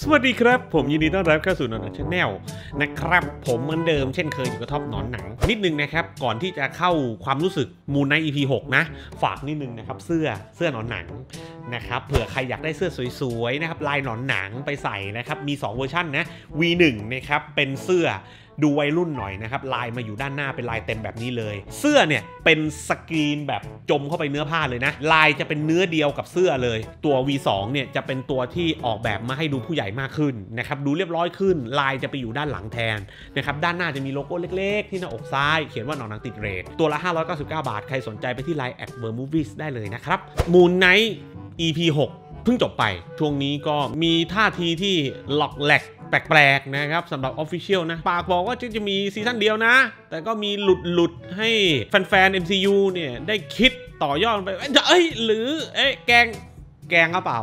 สวัสดีครับ ผมยินดีต้อนรับเข้าสู่นอนหนังชาแนลนะครับ ผมเหมือนเดิมเช่นเคยอยู่กับท็อปหนอนหนังนิดนึงนะครับ ก่อนที่จะเข้าความรู้สึกมูนใน EP 6นะ ฝากนิดนึงนะครับ เสื้อเสื้อหนอนหนังนะครับเผื่อใครอยากได้เสื้อสวยๆนะครับลายหนอนหนังไปใส่นะครับ มี 2 เวอร์ชันนะ V1 นะครับ เป็นเสื้อดูวัยรุ่นหน่อยนะครับ ลายมาอยู่ด้านหน้าเป็นลายเต็มแบบนี้เลยเสื้อเนี่ยเป็นสกรีนแบบจมเข้าไปเนื้อผ้าเลยนะลายจะเป็นเนื้อเดียวกับเสื้อเลย ตัว V2 เนี่ยจะเป็นตัวที่ออกแบบมาให้ดูผู้ใหญ่มากขึ้นนะครับดูเรียบร้อยขึ้น ลายจะไปอยู่ด้านหลังแทนนะครับด้านหน้าจะมีโลโก้เล็กๆที่หน้าอกซ้ายเขียนว่าหนอนนังติดเรทตัวละ599บาทใครสนใจไปที่ไลน์แอดเบอร์มูฟวได้เลยนะครับมูนไนท์ EP 6เพิ่งจบไปช่วงนี้ก็มีท่าทีที่หลอกแหลกแปลกๆนะครับสำหรับ Official นะ ปากบอกว่าจะมีซีซั่นเดียวนะ แต่ก็มีหลุดๆให้แฟนๆ MCU เนี่ยได้คิดต่อยอดไปเอ้ย หรือเอ้ยแกงแกงหรือเปล่า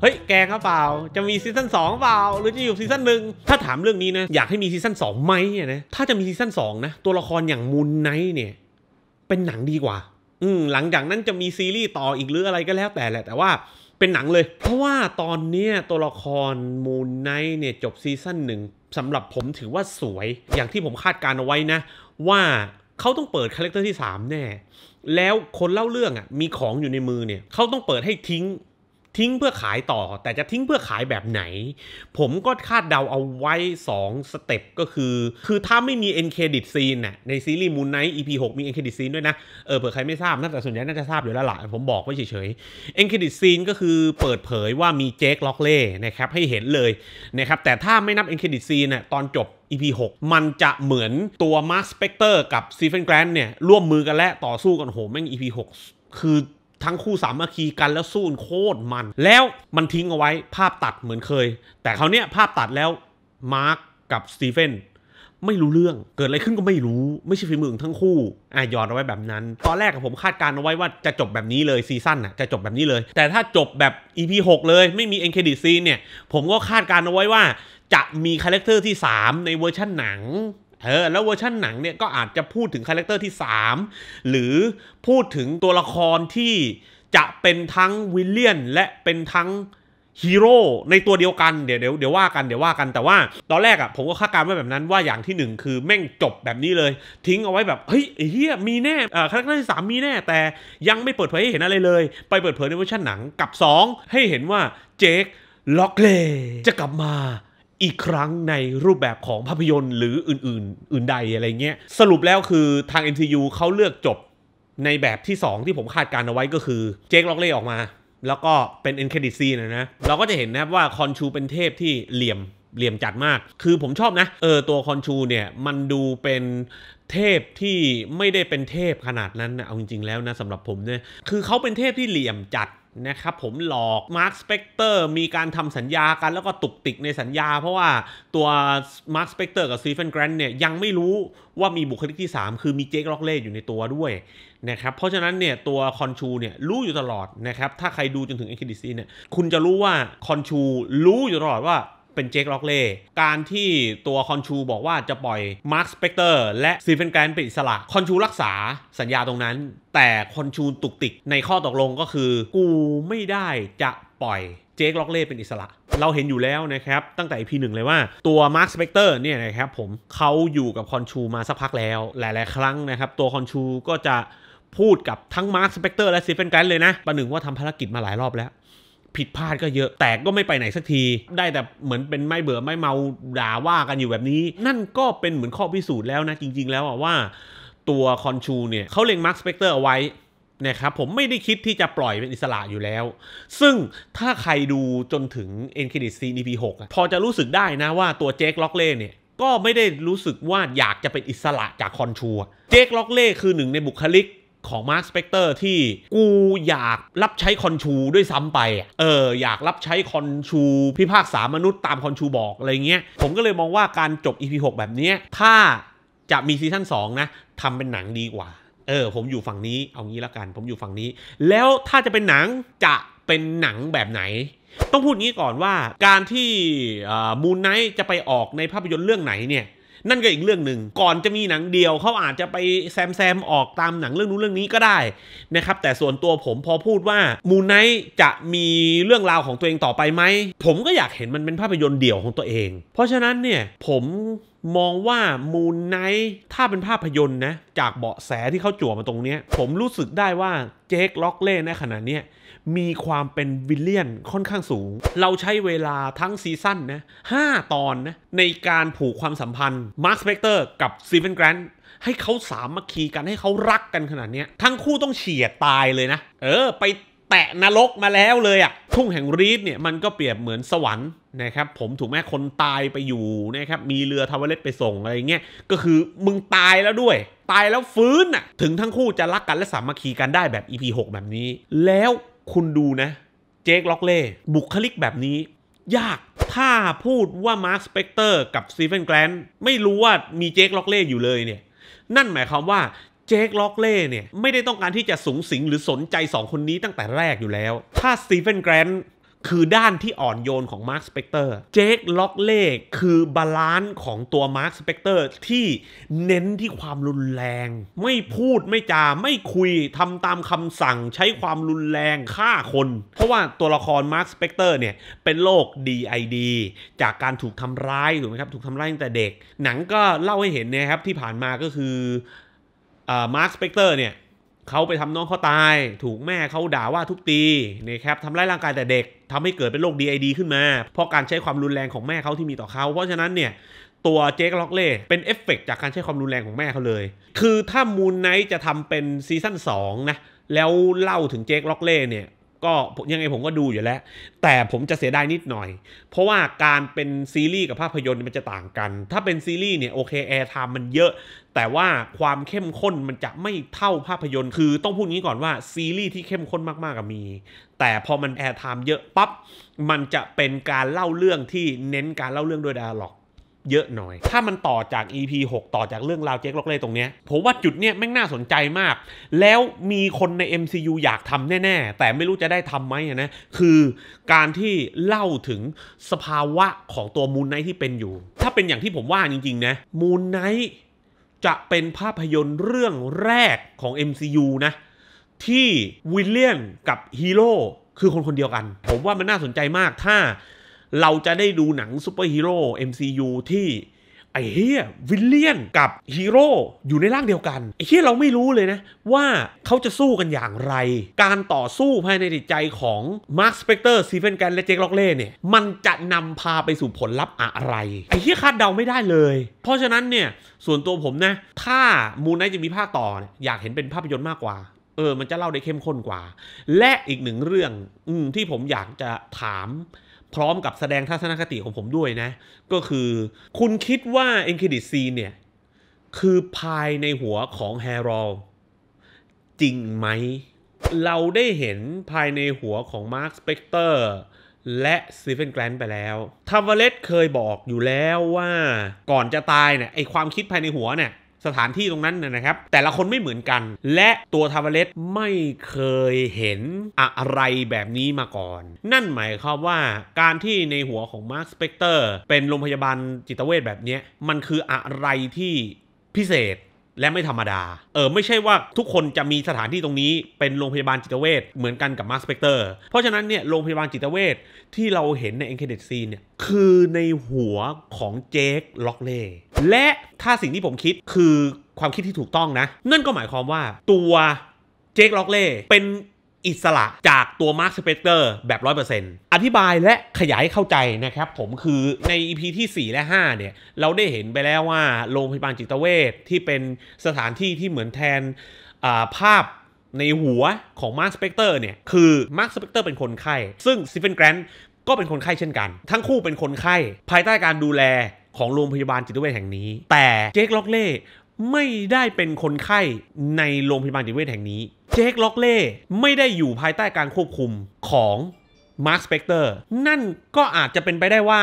เฮ้ย แกงหรืเปล่า จะมีซีซั่น2เปล่า หรือจะอยู่ซีซั่นหนึ่งถ้าถามเรื่องนี้นะ อยากให้มีซีซั่น2ไหมเนี่ยนะถ้าจะมีซีซั่น2นะ ตัวละครอย่างมูนไนท์เนี่ย เป็นหนังดีกว่า อืมหลังจากนั้นจะมีซีรีส์ต่ออีกหรืออะไรก็แล้วแต่แหละแต่ว่าเป็นหนังเลย เพราะว่าตอนนี้ตัวละครมูนไนเนี่ย จบซีซั่นหนึ่งสำหรับผมถือว่าสวยอย่างที่ผมคาดการเอาไว้นะ ว่าเขาต้องเปิดคาแรคเตอร์ที่3แน่ แล้วคนเล่าเรื่องอ่ะมีของอยู่ในมือเนี่ยเขาต้องเปิดให้ทิ้งทิ้งเพื่อขายต่อแต่จะทิ้งเพื่อขายแบบไหน ผมก็คาดเดาเอาไว้ 2 สเต็ปก็คือ คือถ้าไม่มี e n credit scene น่ะในซีรีส์ Moon Knight EP 6มี e n credit scene ด้วยนะเออเผื่อใครไม่ทราบน่าจะส่วนใหญ่น่าจะทราบอยู่แล้วล่ะผมบอกไว้เฉยๆ e n credit scene ก็คือเปิดเผยว่ามีเจคล็อกเล่นะครับให้เห็นเลยนะครับแต่ถ้าไม่นับ e n credit scene น่ะตอนจบ EP 6มันจะเหมือนตัวมาร์คสเปกเตอร์กับซีเ n นแกรนเนี่ยร่วมมือกันและต่อสู้กันโหแม่ง EP 6คือทั้งคู่สามัคคีกันแล้วสู้นโคตรมัน แล้วมันทิ้งเอาไว้ภาพตัดเหมือนเคย แต่คราวเนี้ยภาพตัดแล้วมาร์กกับสตีเฟนไม่รู้เรื่องเกิดอะไรขึ้นก็ไม่รู้ไม่ใช่ฝีมือทั้งคู่อ่ะยอนเอาไว้แบบนั้น ตอนแรกผมคาดการเอาไว้ว่าจะจบแบบนี้เลยซีซั่นน่ะจะจบแบบนี้เลย แต่ถ้าจบแบบ EP 6 เลย ไม่มีเอ็นเครดิตซีนเนี่ย ผมก็คาดการเอาไว้ว่า จะมีคาแรคเตอร์ที่3 ในเวอร์ชั่นหนังเออแล้วเวอร์ชันหนังเนี่ยก็อาจจะพูดถึงคาแรคเตอร์ที่ 3 หรือพูดถึงตัวละครที่จะเป็นทั้งวิลเลียนและเป็นทั้งฮีโร่ในตัวเดียวกันเดี๋ยวเดี๋ยวเดี๋ยวว่ากันเดี๋ยวว่ากันแต่ว่าตอนแรกอะ่ะผมก็คาดการณ์ไว้แบบนั้นว่าอย่างที่หนึ่งคือแม่งจบแบบนี้เลย ทิ้งเอาไว้แบบ เฮ้ยเฮียมีแน่อ่คาแรคเตอร์ที่สามมีแน่ แต่ยังไม่เปิดเผยให้เห็นอะไรเลย ไปเปิดเผยในเวอร์ชันหนังกับ 2 ให้เห็นว่าเจคล็อกเลจะกลับมาอีกครั้งในรูปแบบของภาพยนตร์หรืออื่น ๆ อื่นใดอะไรเงี้ย สรุปแล้วคือทาง MCU เขาเลือกจบในแบบที่ 2 ที่ผมคาดการเอาไว้ก็คือเจคล็อกเล่ออกมา แล้วก็เป็นเอ็นเครดิตซีนะนะ เราก็จะเห็นนะว่าคอนชูเป็นเทพที่เหลี่ยมเหลี่ยมจัดมาก คือผมชอบนะเออตัวคอนชูเนี่ยมันดูเป็นเทพที่ไม่ได้เป็นเทพขนาดนั้นนะ เอาจริงๆแล้วนะสำหรับผมเนี่ยคือเขาเป็นเทพที่เหลี่ยมจัดนะครับผมหลอกมาร์คสเปกเตอร์มีการทำสัญญากันแล้วก็ตุกติกในสัญญา เพราะว่าตัวมาร์คสเปกเตอร์กับซีเฟนแกรนเนี่ยยังไม่รู้ว่ามีบุคลิกที่ 3 คือมีเจค ล็อกเล่อยู่ในตัวด้วยนะครับเพราะฉะนั้นเนี่ยตัวคอนชูเนี่ยรู้อยู่ตลอดนะครับถ้าใครดูจนถึงเอ็นคิดิซีเนี่ยคุณจะรู้ว่าคอนชูรู้อยู่ตลอดว่าเป็นเจคล็อกเล่ การที่ตัวคอนชูบอกว่าจะปล่อยมาร์คสเปกเตอร์และซีเฟนแกรนเป็นอิสระ คอนชูรักษาสัญญาตรงนั้น แต่คอนชูตุกติกในข้อตกลงก็คือกูไม่ได้จะปล่อยเจคล็อกเล่เป็นอิสระ เราเห็นอยู่แล้วนะครับ ตั้งแต่ EP หนึ่งเลยว่าตัวมาร์คสเปกเตอร์เนี่ยนะครับผมเขาอยู่กับคอนชูมาสักพักแล้วหลายๆครั้งนะครับ ตัวคอนชูก็จะพูดกับทั้งมาร์คสเปกเตอร์และซีเฟนแกรนเลยนะประหนึ่งว่าทำภารกิจมาหลายรอบแล้วผิดพลาด ก็เยอะแต่ก็ไม่ไปไหนสักที ได้แต่เหมือนเป็นไม่เบื่อไม่เมาด่าว่ากันอยู่แบบนี้ นั่นก็เป็นเหมือนข้อพิสูจน์แล้วนะ จริงๆ แล้วว่าตัวคอนชูเนี่ยเขาเล็งมาร์คสเปกเตอร์เอาไว้นะครับผมไม่ได้คิดที่จะปล่อยเป็นอิสระอยู่แล้ว ซึ่งถ้าใครดูจนถึง n c r e d i t พี p 6พอจะรู้สึกได้นะว่าตัวเจค ล็อกเล่เนี่ยก็ไม่ได้รู้สึกว่าอยากจะเป็นอิสระจากคอนชูเจค ล็อกเล่คือหนึ่ง ในบุคลิกของมาร์คสเปกเตอร์ที่กูอยากรับใช้คอนชูด้วยซ้ำไป เอออยากรับใช้คอนชูพิพากษามนุษย์ตามคอนชูบอกอะไรเงี้ย ผมก็เลยมองว่าการจบ EP 6แบบนี้ถ้าจะมีซีซั่น2นะทำเป็นหนังดีกว่า เออผมอยู่ฝั่งนี้ เอางี้ละกันผมอยู่ฝั่งนี้ แล้วถ้าจะเป็นหนังจะเป็นหนังแบบไหน ต้องพูดงี้ก่อนว่าการที่มูนไนท์จะไปออกในภาพยนตร์เรื่องไหนเนี่ยนั่นก็อีกเรื่องหนึ่ง ก่อนจะมีหนังเดียวเขาอาจจะไปแซมแซมออกตามหนังเรื่องนู้นเรื่องนี้ก็ได้นะครับแต่ส่วนตัวผมพอพูดว่ามูนไนจะมีเรื่องราวของตัวเองต่อไปไหมผมก็อยากเห็นมันเป็นภาพยนตร์เดี่ยวของตัวเอง เพราะฉะนั้นเนี่ยผมมองว่ามูนไนท์ถ้าเป็นภาพยนตร์นะจากเบาะแสที่เขาจั่วมาตรงนี้ผมรู้สึกได้ว่าเจคล็อกเล่ในขณะนี้มีความเป็นวิลเลียนค่อนข้างสูง เราใช้เวลาทั้งซีซั่นนะห้าตอนนะในการผูกความสัมพันธ์มาร์คสเปกเตอร์กับซีเวนแกรนท์ให้เขาสามัคคีกันให้เขารักกันขนาดนี้ทั้งคู่ต้องเฉียดตายเลยนะ เออ ไปแตะนรกมาแล้วเลยอะทุ่งแห่งรีดเนี่ยมันก็เปรียบเหมือนสวรรค์นะครับผมถูกแม่คนตายไปอยู่นะครับมีเรือทาวเวเลตไปส่งอะไรเงี้ย ก็คือมึงตายแล้วด้วย ตายแล้วฟื้นอะถึงทั้งคู่จะรักกันและสามัคคีกันได้แบบ EP 6แบบนี้ แล้วคุณดูนะ เจคล็อกเล่ บุคลิกแบบนี้ ยากถ้าพูดว่ามาร์คสเปกเตอร์กับซีเฟนแกรนด์ไม่รู้ว่ามีเจคล็อกเล่อยู่เลยเนี่ย นั่นหมายความว่า เจคล็อกเล่เนี่ย ไม่ได้ต้องการที่จะสูงสิงหรือสนใจ2 คนนี้ตั้งแต่แรกอยู่แล้ว ถ้าซีเฟนแกรนดคือด้านที่อ่อนโยนของมาร์คสเปกเตอร์ เจค ล็อกเล่คือบาลานซ์ของตัวมาร์คสเปกเตอร์ที่เน้นที่ความรุนแรง ไม่พูดไม่จาไม่คุยทำตามคำสั่ง ใช้ความรุนแรงฆ่าคน เพราะว่าตัวละครมาร์คสเปกเตอร์เนี่ย เป็นโรค DID จากการถูกทำร้าย ถูกไหมครับถูกทำร้ายตั้งแต่เด็ก หนังก็เล่าให้เห็นนะครับที่ผ่านมาก็คือมาร์คสเปกเตอร์เนี่ยเขาไปทำน้องเขาตายถูกแม่เขาด่าว่าทุกตีนะครับทำร้ายร่างกายแต่เด็กทำให้เกิดเป็นโรค DID ขึ้นมา เพราะการใช้ความรุนแรงของแม่เขาที่มีต่อเขา เพราะฉะนั้นเนี่ย ตัวเจค ล็อกเล่เป็นเอฟเฟกจากการใช้ความรุนแรงของแม่เขาเลย คือถ้ามูนไนท์จะทำเป็นซีซั่น2นะแล้วเล่าถึงเจค ล็อกเล่เนี่ยก็ยังไงผมก็ดูอยู่แล้ว แต่ผมจะเสียดายนิดหน่อย เพราะว่าการเป็นซีรีส์กับภาพยนตร์มันจะต่างกัน ถ้าเป็นซีรีส์เนี่ยโอเคแอร์ไทม์มันเยอะ แต่ว่าความเข้มข้นมันจะไม่เท่าภาพยนตร์ คือต้องพูดงี้ก่อนว่าซีรีส์ที่เข้มข้นมากๆก็มี แต่พอมันแอร์ไทม์เยอะปับ๊บ มันจะเป็นการเล่าเรื่องที่เน้นการเล่าเรื่องโดยดาร์ล็อกเยอะหน่อย ถ้ามันต่อจาก EP 6 ต่อจากเรื่องราวเจ๊กล็อกเล่ตรงนี้ ผมว่าจุดเนี้ยแม่งน่าสนใจมาก แล้วมีคนใน MCU อยากทำแน่ ๆ แต่ไม่รู้จะได้ทำไหมนะ คือการที่เล่าถึงสภาวะของตัวมูนไนท์ที่เป็นอยู่ ถ้าเป็นอย่างที่ผมว่าจริงๆ นะ มูนไนท์จะเป็นภาพยนตร์เรื่องแรกของ MCU นะ ที่วิลเลียนกับฮีโร่คือคนคนเดียวกัน ผมว่ามันน่าสนใจมากถ้าเราจะได้ดูหนังซูเปอร์ฮีโร่ MCU ที่ ไอ้เฮียวิลเลียน กับฮีโร่อยู่ในร่างเดียวกัน ไอ้เฮียเราไม่รู้เลยนะ ว่าเขาจะสู้กันอย่างไร การต่อสู้ภายในจิตใจของมาร์คสเปกเตอร์ซีเฟนแกนและเจคล็อกเล่เนี่ยมันจะนำพาไปสู่ผลลัพธ์อะไร ไอ้เฮียคาดเดาไม่ได้เลย เพราะฉะนั้นเนี่ย ส่วนตัวผมนะ ถ้ามูนไนจะมีภาคต่ออยากเห็นเป็นภาพยนตร์มากกว่า เออมันจะเล่าได้เข้มข้นกว่า และอีกหนึ่งเรื่องอที่ผมอยากจะถามพร้อมกับแสดงทัศนคติของผมด้วยนะ ก็คือ คุณคิดว่าเอ็นเครดิตซีเนี่ย คือภายในหัวของแฮร์รอลจริงไหม เราได้เห็นภายในหัวของมาร์คสเปกเตอร์และซีเฟนแกลนไปแล้วทาวเวเลตเคยบอกอยู่แล้วว่า ก่อนจะตายเนี่ยไอความคิดภายในหัวเนี่ยสถานที่ตรงนั้นนะครับ แต่ละคนไม่เหมือนกัน และตัวทาวเลสไม่เคยเห็นอะไรแบบนี้มาก่อน นั่นหมายความว่าการที่ในหัวของมาร์คสเปกเตอร์เป็นโรงพยาบาลจิตเวชแบบนี้ มันคืออะไรที่พิเศษและไม่ธรรมดาเออไม่ใช่ว่าทุกคนจะมีสถานที่ตรงนี้เป็นโรงพยาบาลจิตเวชเหมือนกันกับมาร์คสเปกเตอร์เพราะฉะนั้นเนี่ยโรงพยาบาลจิตเวชที่เราเห็นในเอ็นเคเดซีเนี่ยคือในหัวของเจคล็อกเล่และถ้าสิ่งที่ผมคิดคือความคิดที่ถูกต้องนะ นั่นก็หมายความว่าตัวเจคล็อกเล่เป็นอิสระจากตัวมาร์คสเปกเตอร์แบบ 100%อธิบายและขยายเข้าใจนะครับ ผมคือใน EP ที่ 4 และ 5 เนี่ย เราได้เห็นไปแล้วว่า โรงพยาบาลจิตเวชที่เป็นสถานที่ที่เหมือนแทนภาพในหัวของมาร์คสเปกเตอร์เนี่ย คือมาร์คสเปกเตอร์เป็นคนไข้ซึ่งซิฟเฟนแกรนก็เป็นคนไข้เช่นกัน ทั้งคู่เป็นคนไข้ภายใต้การดูแลของโรงพยาบาลจิตเวชแห่งนี้ แต่เจคล็อกเล่ไม่ได้เป็นคนไข้ในโรงพยาบาลจิตเวชแห่งนี้ เจคล็อกเล่ไม่ได้อยู่ภายใต้การควบคุมของมาร์คสเปกเตอร์ นั่นก็อาจจะเป็นไปได้ว่า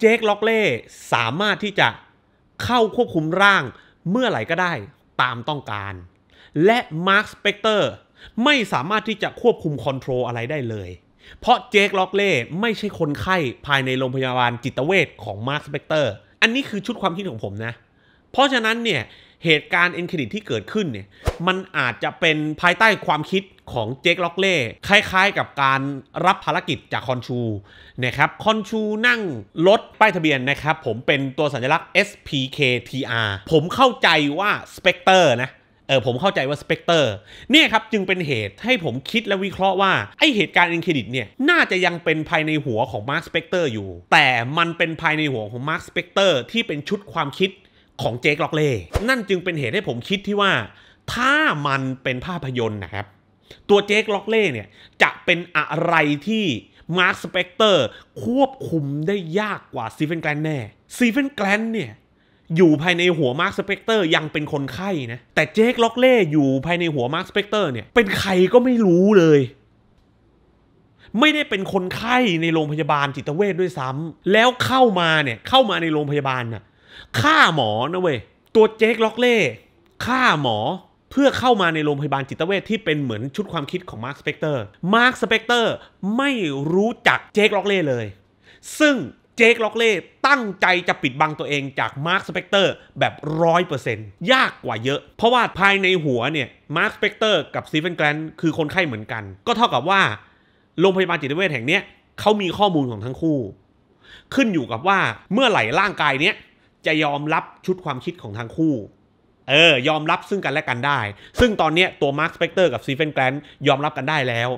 เจคล็อกเล่สามารถที่จะเข้าควบคุมร่างเมื่อไหร่ก็ได้ตามต้องการ และมาร์คสเปกเตอร์ไม่สามารถที่จะควบคุมคอนโทรลอะไรได้เลย เพราะเจคล็อกเล่ไม่ใช่คนไข้ภายในโรงพยาบาลจิตเวชของมาร์คสเปกเตอร์อันนี้คือชุดความคิดของผมนะ เพราะฉะนั้นเนี่ย เหตุการณ์เอ็นเครดิตที่เกิดขึ้นเนี่ย มันอาจจะเป็นภายใต้ความคิดของเจคล็อกเล่คล้ายๆกับการรับภารกิจจากคอนชู นะครับ คอนชูนั่งรถป้ายทะเบียนนะครับ ผมเป็นตัวสัญลักษณ์ SPKTR ผมเข้าใจว่าสเปกเตอร์นะเออผมเข้าใจว่า สเปกเตอร์ เนี่ยครับจึงเป็นเหตุให้ผมคิดและวิเคราะห์ว่า ไอเหตุการณ์อินเครดิตเนี่ยน่าจะยังเป็นภายในหัวของมาร์คสเปกเตอร์อยู่ แต่มันเป็นภายในหัวของมาร์คสเปกเตอร์ที่เป็นชุดความคิดของเจค ล็อกเล่ นั่นจึงเป็นเหตุให้ผมคิดที่ว่าถ้ามันเป็นภาพยนตร์นะครับ ตัวเจค ล็อกเล่เนี่ย จะเป็นอะไรที่มาร์คสเปกเตอร์ควบคุมได้ยากกว่าซีเฟนแกลนแน่ซีเฟนแกลนเนี่ยอยู่ภายในหัวมาร์คสเปกเตอร์ยังเป็นคนไข้นะแต่เจคล็อกเล่อยู่ภายในหัวมาร์คสเปกเตอร์เนี่ย เป็นใครก็ไม่รู้เลย ไม่ได้เป็นคนไข้ในโรงพยาบาลจิตเวชด้วยซ้ำ แล้วเข้ามาเนี่ยเข้ามาในโรงพยาบาลน่ะฆ่าหมอนะเว้ยตัวเจคล็อกเล่ฆ่าหมอเพื่อเข้ามาในโรงพยาบาลจิตเวชที่เป็นเหมือนชุดความคิดของมาร์คสเปกเตอร์ มาร์คสเปกเตอร์ไม่รู้จักเจคล็อกเล่เลย ซึ่งเจคล็อกเล่ตั้งใจจะปิดบังตัวเองจากมาร์ค สเปกเตอร์ แบบร้อยเปอร์เซ็นต์ยากกว่าเยอะ เพราะว่าภายในหัวเนี่ย มาร์ค สเปกเตอร์ กับซีเฟนแกลนคือคนไข้เหมือนกัน ก็เท่ากับว่า โรงพยาบาลจิตเวชแห่งเนี้ยเขามีข้อมูลของทั้งคู่ ขึ้นอยู่กับว่าเมื่อไหร่ร่างกายเนี้ย จะยอมรับชุดความคิดของทั้งคู่เออ ยอมรับซึ่งกันและกันได้ ซึ่งตอนนี้ตัวมาร์คสเปกเตอร์กับซีเฟนแกลนยอมรับกันได้แล้ว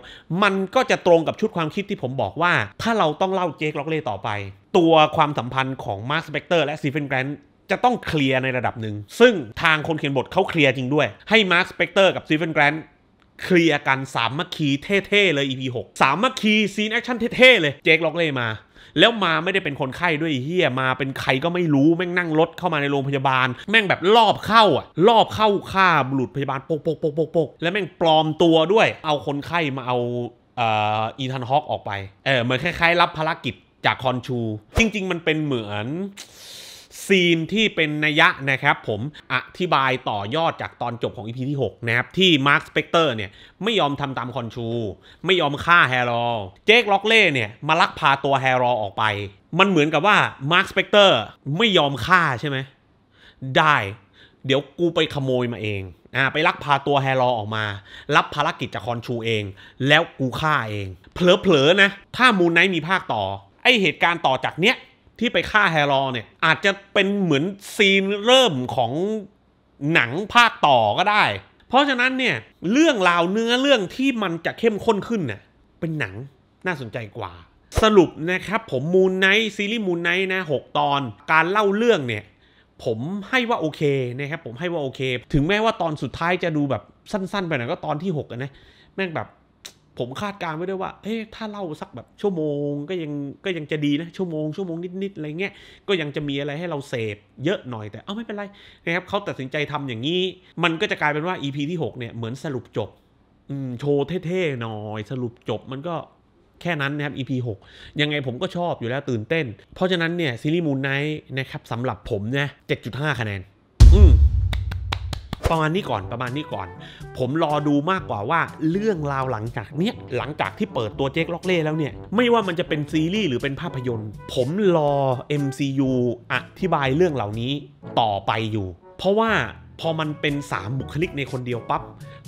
มันก็จะตรงกับชุดความคิดที่ผมบอกว่า ถ้าเราต้องเล่าเจคล็อกเล่ต่อไป ตัวความสัมพันธ์ของมาร์คสเปกเตอร์และซีเฟนแกลนจะต้องเคลียร์ในระดับหนึ่ง ซึ่งทางคนเขียนบทเขาเคลียร์จริงด้วยให้มาร์คสเปกเตอร์กับซีเฟนแกรนเคลียร์กันสามมัคคีเท่ ๆ เลย EP 6สามมัคคีซีนแอคชั่นเท่ๆเลยเจคล็อกเล่มาแล้วมาไม่ได้เป็นคนไข้ด้วยเฮียมาเป็นใครก็ไม่รู้ แม่งนั่งรถเข้ามาในโรงพยาบาล แม่งแบบรอบเข้าอ่ะรอบเข้าฆ่าบุรุษพยาบาลปกปกปกปกปกแล้วแม่งปลอมตัวด้วย เอาคนไข้มาเอาอีธานฮอกออกไปเออเหมือนคล้ายๆรับภารกิจจากคอนชู จริงๆมันเป็นเหมือนซีนที่เป็นนัยะนะครับผมอธิบายต่อยอดจากตอนจบของ EP ที่ 6 นะครับ ที่มาร์คสเปกเตอร์เนี่ย ไม่ยอมทำตามคอนชู ไม่ยอมฆ่าแฮร์รอลเจคล็อกเล่เนี่ยมาลักพาตัวแฮร์รอลออกไป มันเหมือนกับว่ามาร์คสเปกเตอร์ไม่ยอมฆ่าใช่ไหม ได้ เดี๋ยวกูไปขโมยมาเองอ่าไปลักพาตัวแฮร์รอลออกมา รับภารกิจจากคอนชูเอง แล้วกูฆ่าเองเผลอๆนะ ถ้ามูนไนท์มีภาคต่อไอเหตุการณ์ต่อจากเนี้ยที่ไปฆ่าแฮร์รอเนี่ยอาจจะเป็นเหมือนซีนเริ่มของหนังภาคต่อก็ได้ เพราะฉะนั้นเนี่ย เรื่องราวเนื้อเรื่องที่มันจะเข้มข้นขึ้นเนี่ยเป็นหนังน่าสนใจกว่า สรุปนะครับผมมูนไน์ซีรีส์มูนไน์นะหตอนการเล่าเรื่องเนี่ย ผมให้ว่าโอเคนะครับผมให้ว่าโอเค ถึงแม้ว่าตอนสุดท้ายจะดูแบบสั้นๆ ไปหน่อยก็ตอนที่6นะ แม่งแบบผมคาดการไว้ด้วยว่าเอ๊ะถ้าเล่าสักแบบชั่วโมงก็ยังก็ยังจะดีนะ ชั่วโมงชั่วโมงนิด ๆ อะไรเงี้ย ก็ยังจะมีอะไรให้เราเสพเยอะหน่อยแต่เอาไม่เป็นไรนะครับเขาตัดสินใจทำอย่างนี้ มันก็จะกลายเป็นว่า EP ที่6เนี่ยเหมือนสรุปจบโชว์เท่ ๆ หน่อย สรุปจบมันก็แค่นั้นนะครับ EP 6 ยังไงผมก็ชอบอยู่แล้วตื่นเต้นเพราะฉะนั้นเนี่ยซีรีส์มูนไนท์นะครับสำหรับผมเนี่ย7.5 คะแนน อืมประมาณนี้ก่อนประมาณนี้ก่อน ผมรอดูมากกว่าว่า เรื่องราวหลังจากเนี้ยหลังจากที่เปิดตัวเจคล็อกเล่แล้วเนี่ย ไม่ว่ามันจะเป็นซีรีส์หรือเป็นภาพยนตร์ผมรอ MCU อธิบายเรื่องเหล่านี้ต่อไปอยู่ เพราะว่าพอมันเป็น 3 บุคลิกในคนเดียวปับ๊บ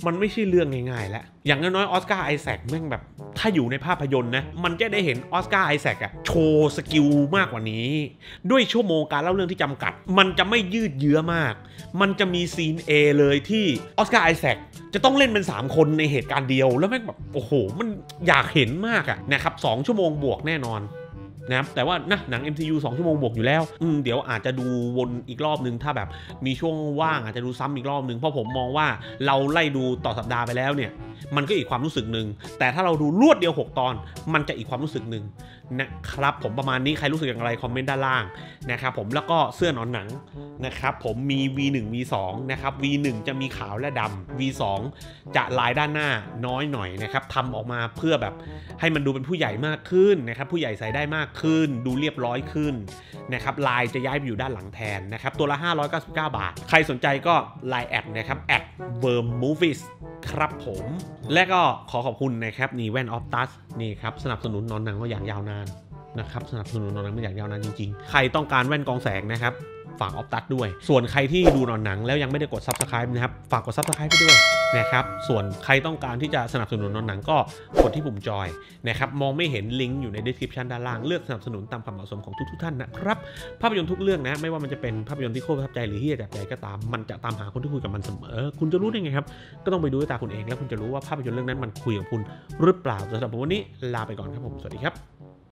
มันไม่ใช่เรื่องง่ายๆแล้ว อย่างน้อยๆออสการ์ไอแซคแม่งแบบ ถ้าอยู่ในภาพยนตร์นะ มันจะได้เห็นออสการ์ไอแซคอะโชว์สกิลมากกว่านี้ ด้วยชั่วโมงการเล่าเรื่องที่จำกัด มันจะไม่ยืดเยื้อมาก มันจะมีซีน A เลยที่ออสการ์ไอแซคจะต้องเล่นเป็น 3 คนในเหตุการณ์เดียว แล้วแม่งแบบโอ้โห มันอยากเห็นมากอะนะครับสชั่วโมงบวกแน่นอนนะครับแต่ว่านะหนัง MCU 2 ชั่วโมงบวกอยู่แล้วอืมเดี๋ยวอาจจะดูวนอีกรอบนึง ถ้าแบบมีช่วงว่างอาจจะดูซ้ำอีกรอบนึง เพราะผมมองว่าเราไล่ดูต่อสัปดาห์ไปแล้วเนี่ยมันก็อีกความรู้สึกหนึ่งแต่ถ้าเราดูรวดเดียว6ตอนมันจะอีกความรู้สึกหนึ่งนะครับผมประมาณนี้ใครรู้สึกอย่างไร คอมเมนต์ด้านล่างนะครับผมแล้วก็เสื้อหนอนหนังนะครับผมมี V1 V2 นะครับ V1 จะมีขาวและดำ V2 จะลายด้านหน้าน้อยหน่อยนะครับทำออกมาเพื่อแบบให้มันดูเป็นผู้ใหญ่มากขึ้นนะครับผู้ใหญ่ใส่ได้มากขึ้น ดูเรียบร้อยขึ้นนะครับลายจะย้ายไปอยู่ด้านหลังแทนนะครับตัวละ 599 บาท ใครสนใจก็ไลน์แอดนะครับแอดเวิร์มมูฟิสครับผมและก็ขอขอบคุณนะครับนี่แว่นออฟตัสนี่ครับสนับสนุนนอนหนังมาอย่างยาวนานานนะครับสนับสนุนนอนหนังมาอย่างยาวนานจริง ๆ ใครต้องการแว่นกองแสงนะครับฝากออฟตัดด้วย ส่วนใครที่ดูนอนหนังแล้วยังไม่ได้กดซับสไคร b ์นะครับ ฝากกดซับสไคร b ์ไปด้วยนะครับส่วนใครต้องการที่จะสนับสนุนนอนหนังก็กดที่ปุ่มจอยนะครับมองไม่เห็นลิงก์อยู่ใน description ด้านล่างเลือกสนับสนุนตามความเหมาะสมของทุกๆท่านนะครับ ภาพยนตร์ทุกเรื่องนะไม่ว่ามันจะเป็นภาพยนตร์ที่โคตรประทับใจหรือที่จะแบบใดก็ตามมันจะตามหาคนที่คุยกับมันเสมอ คุณจะรู้ได้ไงครับก็ต้องไปดูด้วยตาคุณเองแล้วคุณจะรู้ว่าภาพยนตร์เรื่องนั้นมันคุยกับคุณหรือเปล่าสำหรับวันนี้ลาไปก่อนครับผมสวัสดีครับ